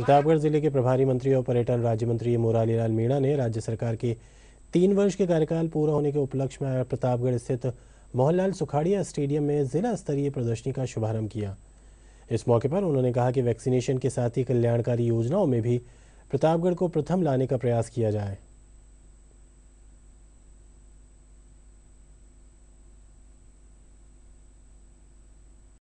प्रतापगढ़ जिले के प्रभारी मंत्री और पर्यटन राज्य मंत्री मुरारी लाल मीणा ने राज्य सरकार के तीन वर्ष के कार्यकाल पूरा होने के उपलक्ष्य में प्रतापगढ़ स्थित मोहनलाल सुखाड़िया स्टेडियम में जिला स्तरीय प्रदर्शनी का शुभारंभ किया इस मौके पर उन्होंने कहा कि वैक्सीनेशन के साथ ही कल्याणकारी योजनाओं में भी प्रतापगढ़ को प्रथम लाने का प्रयास किया जाए